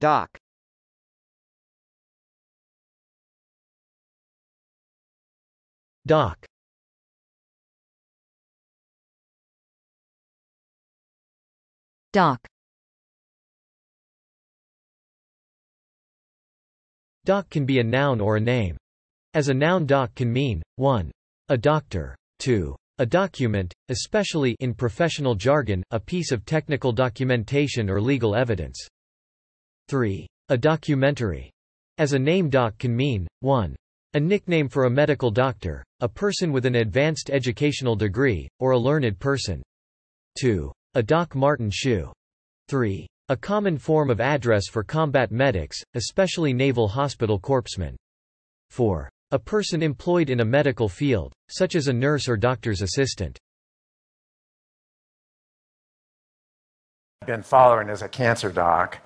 Doc Doc Doc Doc can be a noun or a name. As a noun doc can mean, 1. A doctor. 2. A document, especially in professional jargon, a piece of technical documentation or legal evidence. 3. A documentary. As a name doc can mean, 1. A nickname for a medical doctor, a person with an advanced educational degree, or a learned person. 2. A Doc Martin shoe. 3. A common form of address for combat medics, especially naval hospital corpsmen. 4. A person employed in a medical field, such as a nurse or doctor's assistant. Been following as a cancer doc